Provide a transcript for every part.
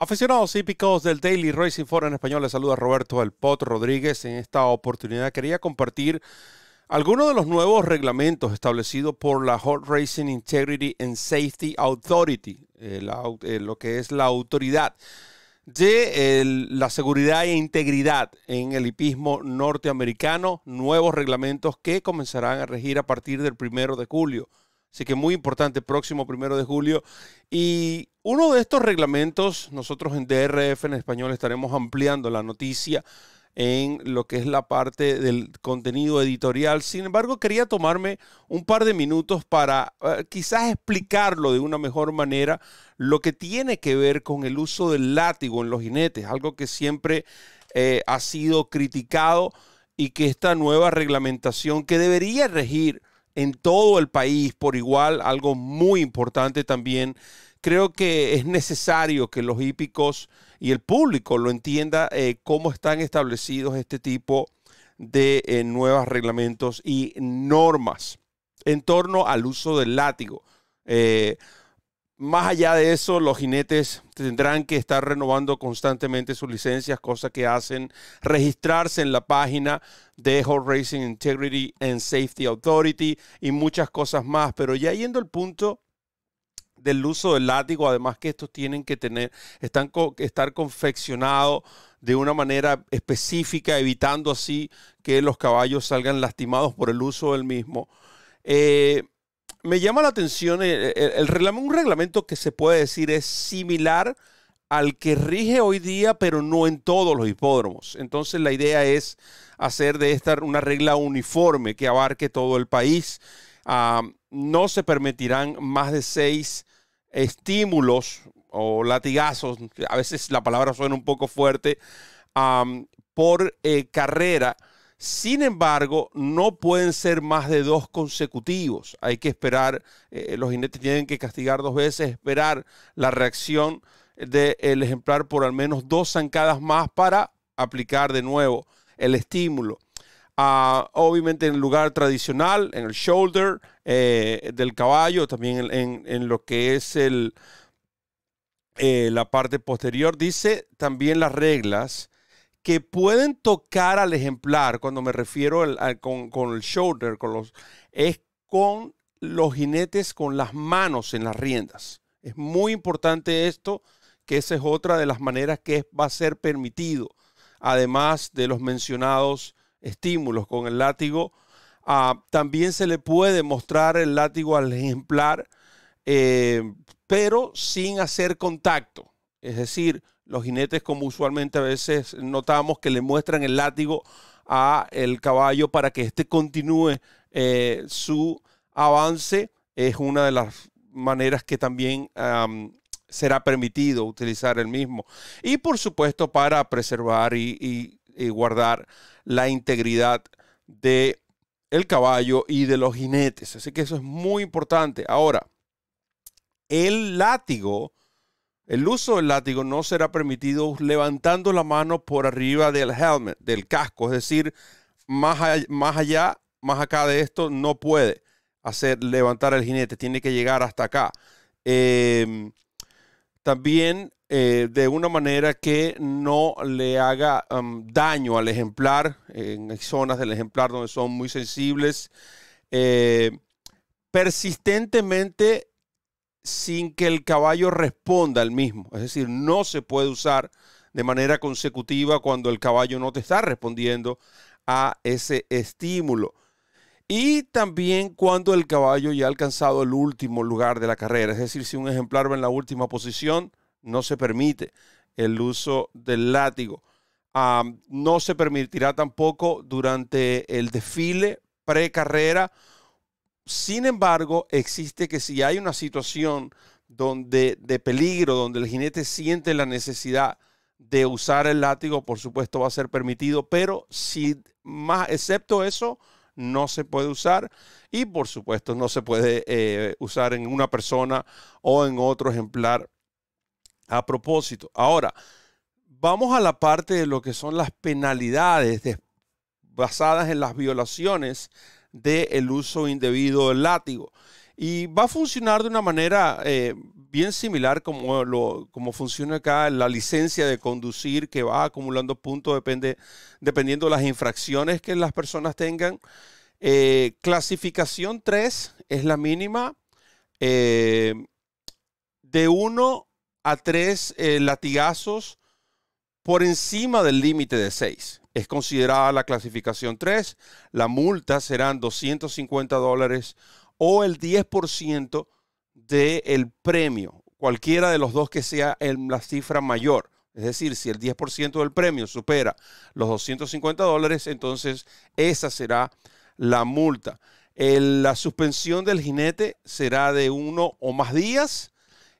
Aficionados hípicos del Daily Racing Forum en español, les saluda Roberto El Pot Rodríguez. En esta oportunidad quería compartir algunos de los nuevos reglamentos establecidos por la Hot Racing Integrity and Safety Authority, eh, eh, lo que es la autoridad de la seguridad e integridad en el hipismo norteamericano, nuevos reglamentos que comenzarán a regir a partir del primero de julio. Así que muy importante, próximo primero de julio. Y uno de estos reglamentos, nosotros en DRF en español estaremos ampliando la noticia en lo que es la parte del contenido editorial. Sin embargo, quería tomarme un par de minutos para eh, quizás explicarlo de una mejor manera, lo que tiene que ver con el uso del látigo en los jinetes, algo que siempre eh, ha sido criticado y que esta nueva reglamentación que debería regir en todo el país por igual, algo muy importante también. Creo que es necesario que los hípicos y el público lo entienda eh, cómo están establecidos este tipo de eh, nuevos reglamentos y normas en torno al uso del látigo. Eh, más allá de eso, los jinetes tendrán que estar renovando constantemente sus licencias, cosa que hacen registrarse en la página de Horse Racing Integrity and Safety Authority y muchas cosas más. Pero ya yendo al punto del uso del látigo, además que estos tienen que tener, están estar confeccionados de una manera específica, evitando así que los caballos salgan lastimados por el uso del mismo. Eh, me llama la atención eh, eh, el, un reglamento que se puede decir es similar al que rige hoy día, pero no en todos los hipódromos. Entonces la idea es hacer de esta una regla uniforme que abarque todo el país. Ah, no se permitirán más de seis estímulos o latigazos, a veces la palabra suena un poco fuerte, por eh, carrera sin embargo, no pueden ser más de dos consecutivos. Hay que esperar, eh, los jinetes tienen que castigar dos veces, esperar la reacción del ejemplar por al menos dos zancadas más para aplicar de nuevo el estímulo. Ah, obviamente en el lugar tradicional, en el shoulder eh, del caballo, también en, lo que es el, eh, la parte posterior, dice también las reglas que pueden tocar al ejemplar, cuando me refiero con, el shoulder, con los, es con los jinetes con las manos en las riendas. Es muy importante esto, que esa es otra de las maneras que va a ser permitido, además de los mencionados estímulos con el látigo. Ah, también se le puede mostrar el látigo al ejemplar, eh, pero sin hacer contacto. Es decir, los jinetes, como usualmente a veces notamos, que le muestran el látigo a el caballo para que éste continúe eh, su avance, es una de las maneras que también será permitido utilizar el mismo. Y por supuesto para preservar y, guardar la integridad del caballo y de los jinetes. Así que eso es muy importante. Ahora, el látigo el uso del látigo no será permitido levantando la mano por arriba del helmet, del casco, es decir, más, allá, más, allá, más acá de esto, no puede hacer levantar el jinete, tiene que llegar hasta acá. Em, también eh, de una manera que no le haga daño al ejemplar, en zonas del ejemplar donde son muy sensibles. Eh, persistentemente sin que el caballo responda al mismo. Es decir, no se puede usar de manera consecutiva cuando el caballo no te está respondiendo a ese estímulo. Y también cuando el caballo ya ha alcanzado el último lugar de la carrera. Es decir, si un ejemplar va en la última posición, no se permite el uso del látigo. Ah, no se permitirá tampoco durante el desfile pre carrera sin embargo, existe que si hay una situación donde, de peligro, donde el jinete siente la necesidad de usar el látigo, por supuesto va a ser permitido, pero si más, excepto eso, no se puede usar y por supuesto no se puede eh, usar en una persona o en otro ejemplar a propósito. Ahora, vamos a la parte de lo que son las penalidades basadas en las violaciones del uso indebido del látigo. Y va a funcionar de una manera eh, bien similar como, lo, como funciona acá la licencia de conducir que va acumulando puntos depende, dependiendo de las infracciones que las personas tengan. Eh, clasificación 3 es la mínima. Eh, de 1 a 3 latigazos por encima del límite de 6 es considerada la clasificación 3. La multa serán 250 dólares o el 10% del premio, cualquiera de los dos que sea la cifra mayor. Es decir, si el 10% del premio supera los 250 dólares, entonces esa será la multa. la suspensión del jinete será de uno o más días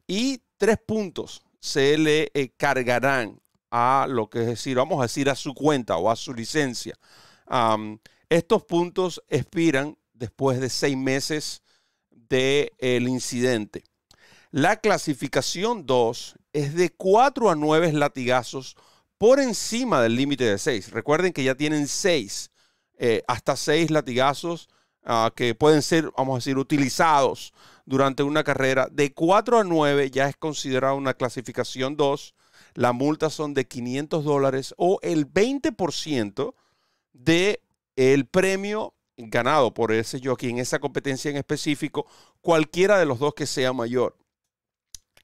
y tres puntos se le eh, cargarán a lo que es decir, vamos a decir, a su cuenta o a su licencia. estos puntos expiran después de seis meses del incidente. La clasificación 2 es de 4 a 9 latigazos por encima del límite de 6. Recuerden que ya tienen 6, eh, hasta 6 latigazos ah, que pueden ser, vamos a decir, utilizados durante una carrera. De 4 a 9 ya es considerada una clasificación 2 la multa son de 500 dólares o el 20% de el premio ganado por ese jockey en esa competencia en específico, cualquiera de los dos que sea mayor.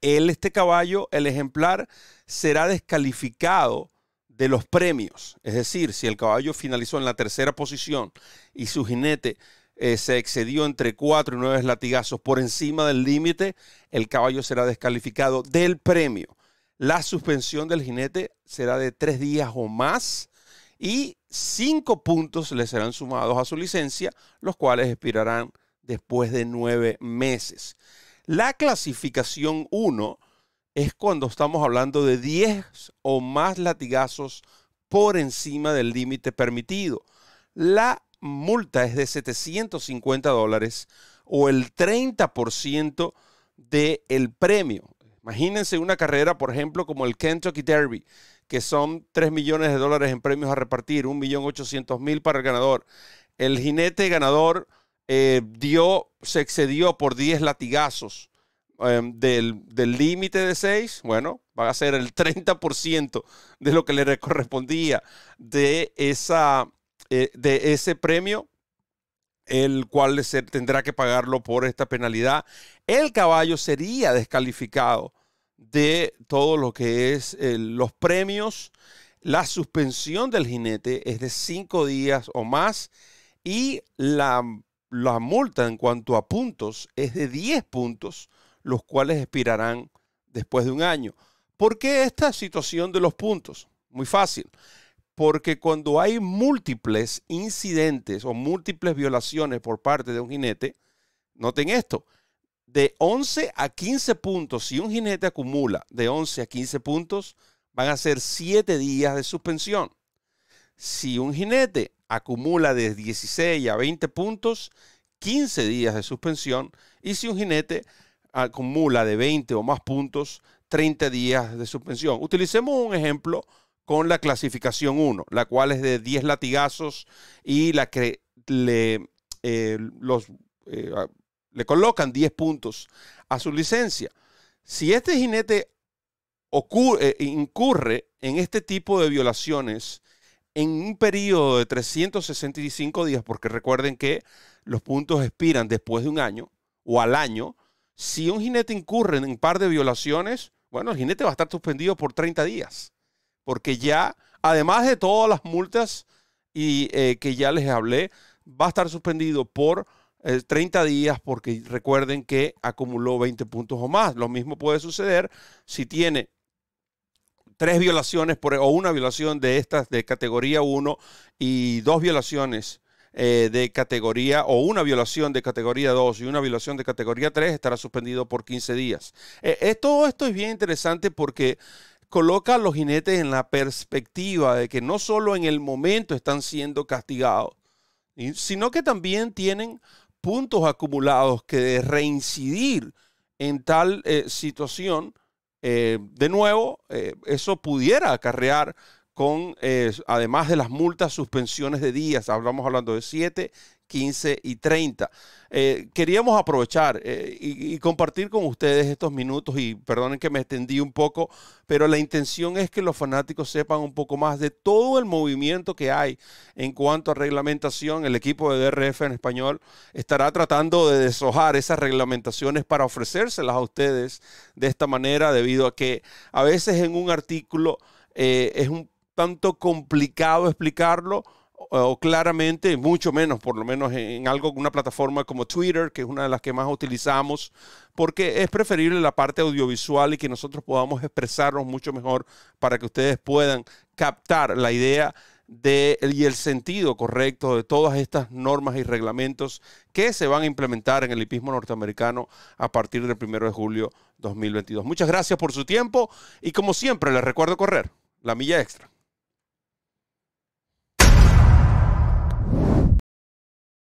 El, este caballo, el ejemplar, será descalificado de los premios. Es decir, si el caballo finalizó en la tercera posición y su jinete eh, se excedió entre 4 y 9 latigazos por encima del límite, el caballo será descalificado del premio. La suspensión del jinete será de tres días o más y cinco puntos le serán sumados a su licencia, los cuales expirarán después de nueve meses. La clasificación 1 es cuando estamos hablando de 10 o más latigazos por encima del límite permitido. La multa es de 750 dólares o el 30% del premio. Imagínense una carrera, por ejemplo, como el Kentucky Derby, que son 3 millones de dólares en premios a repartir, 1.800.000 para el ganador. El jinete ganador eh, dio, se excedió por 10 latigazos em, del límite de 6. Bueno, va a ser el 30% de lo que le correspondía de, esa, eh, de ese premio el cual tendrá que pagarlo por esta penalidad. El caballo sería descalificado de todo lo que es eh, los premios. La suspensión del jinete es de cinco días o más y la, la multa en cuanto a puntos es de 10 puntos, los cuales expirarán después de un año. ¿Por qué esta situación de los puntos? Muy fácil porque cuando hay múltiples incidentes o múltiples violaciones por parte de un jinete, noten esto, de 11 a 15 puntos, si un jinete acumula de 11 a 15 puntos, van a ser 7 días de suspensión. Si un jinete acumula de 16 a 20 puntos, 15 días de suspensión. Y si un jinete acumula de 20 o más puntos, 30 días de suspensión. Utilicemos un ejemplo con la clasificación 1, la cual es de 10 latigazos y la que le, eh, los, eh, le colocan 10 puntos a su licencia. Si este jinete ocurre, eh, incurre en este tipo de violaciones en un periodo de 365 días, porque recuerden que los puntos expiran después de un año o al año, si un jinete incurre en un par de violaciones, bueno, el jinete va a estar suspendido por 30 días porque ya, además de todas las multas y eh, que ya les hablé, va a estar suspendido por 30 eh, días porque recuerden que acumuló 20 puntos o más. Lo mismo puede suceder si tiene tres violaciones o una violación de estas de categoría 1 y dos violaciones eh, de categoría o una violación de categoría 2 y una violación de categoría 3 estará suspendido por 15 días. todo esto es bien interesante porque coloca a los jinetes en la perspectiva de que no solo en el momento están siendo castigados, sino que también tienen puntos acumulados que de reincidir en tal eh, situación, eh, de nuevo, eh, eso pudiera acarrear con, además de las multas, suspensiones de días, hablamos hablando de 7, 15 y 30. Eh, queríamos aprovechar eh, y, compartir con ustedes estos minutos y perdonen que me extendí un poco, pero la intención es que los fanáticos sepan un poco más de todo el movimiento que hay en cuanto a reglamentación. El equipo de DRF en español estará tratando de deshojar esas reglamentaciones para ofrecérselas a ustedes de esta manera, debido a que a veces en un artículo eh, es un tanto complicado explicarlo o claramente, mucho menos, por lo menos en algo, una plataforma como Twitter, que es una de las que más utilizamos, porque es preferible la parte audiovisual y que nosotros podamos expresarnos mucho mejor para que ustedes puedan captar la idea de, y el sentido correcto de todas estas normas y reglamentos que se van a implementar en el hipismo norteamericano a partir del 1 de julio 2022. Muchas gracias por su tiempo y como siempre les recuerdo correr la milla extra.